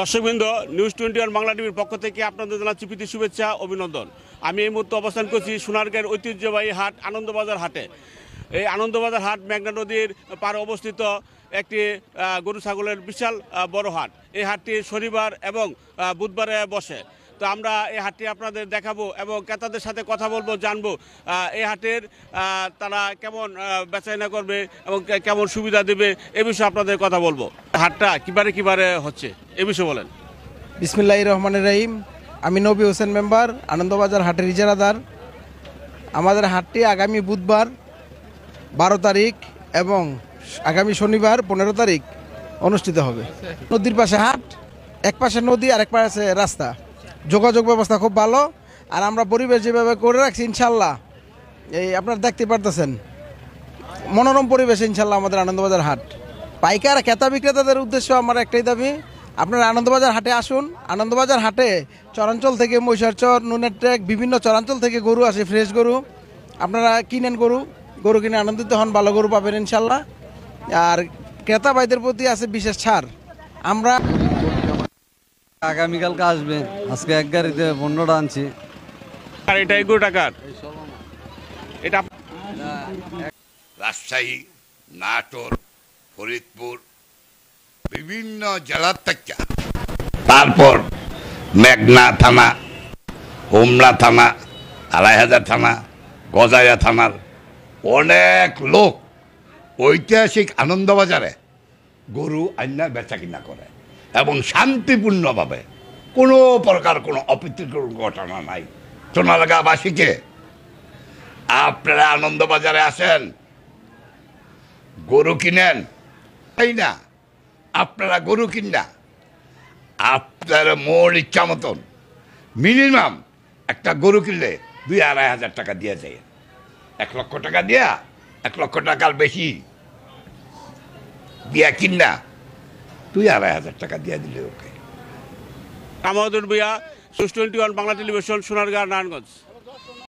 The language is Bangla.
দর্শকবৃন্দ নিউজ টোয়েন্টি ওয়ান বাংলা টিভির পক্ষ থেকে আপনাদের জানাচ্ছি প্রীতি শুভেচ্ছা অভিনন্দন আমি এই মুহূর্তে অবস্থান করছি সোনারগাঁয়ের ঐতিহ্যবাহী হাট আনন্দবাজার হাটে এই আনন্দবাজার হাট মেঘনা নদীর পার অবস্থিত একটি গরু ছাগলের বিশাল বড় হাট এই হাটটি শনিবার এবং বুধবারে বসে তো আমরা এই হাটটি আপনাদের দেখাবো এবং ক্রেতাদের সাথে কথা বলবো জানবো এই হাটের তারা কেমন বেচাইনা করবে এবং কেমন সুবিধা দেবে এ বিষয়ে আপনাদের কথা বলবো হাটটা কিবারে কিবারে হচ্ছে এ বিষয়ে বলেন বিসমিল্লাহ রহমান রহিম আমি নবী হোসেন মেম্বার আনন্দবাজার হাটের ইজারাদার আমাদের হাটটি আগামী বুধবার বারো তারিখ এবং আগামী শনিবার পনেরো তারিখ অনুষ্ঠিত হবে নদীর পাশে হাট এক পাশে নদী আর এক পাশে রাস্তা যোগাযোগ ব্যবস্থা খুব ভালো আর আমরা পরিবেশ যেভাবে করে রাখছি ইনশাল্লাহ এই আপনার দেখতে পারতেছেন মনোরম পরিবেশ ইনশাল্লাহ আমাদের আনন্দবাজার হাট পাইকার ক্রেতা বিক্রেতাদের উদ্দেশ্য আমার একটাই দাবি আপনারা আনন্দবাজার হাটে আসুন আনন্দবাজার হাটে চরাঞ্চল থেকে মহিষারচর নুনের ট্রেক বিভিন্ন চরাঞ্চল থেকে গরু আছে ফ্রেশ গরু আপনারা কিনেন গরু গরু কিনে আনন্দিত হন ভালো গরু পাবেন ইনশাল্লাহ আর ক্রেতা ভাইদের প্রতি আছে বিশেষ ছাড় আমরা আগামীকালকে আসবে আজকে এক গাড়িতে পণ্যটা আনছি এটা রাজশাহী নাটোর ফরিদপুর বিভিন্ন জেলার থেকে তারপর মেঘনা থানা হোমরা থানা আড়াই হাজার থানা গজাইয়া থানার অনেক লোক ঐতিহাসিক আনন্দবাজারে গরু আইনা বেচা কিনা করে এবং শান্তিপূর্ণভাবে কোনো প্রকার কোনো অপ্রীতিকর ঘটনা নাই সোনালগাবাসীকে আপনারা আনন্দবাজারে আসেন গরু কিনেন তাই না আপনারা গরু কিনা আপনারা মোর ইচ্ছা মতন মিনিমাম একটা গরু কিনলে দুই আড়াই হাজার টাকা দিয়ে যায় এক লক্ষ টাকা দিয়া এক লক্ষ টাকার বেশি দিয়া কিনা দুই আড়াই হাজার টাকা দিয়ে দিলে ওকে আমাদের বিয়া সুস twenty one Bangla television Sonargaon Narayanganj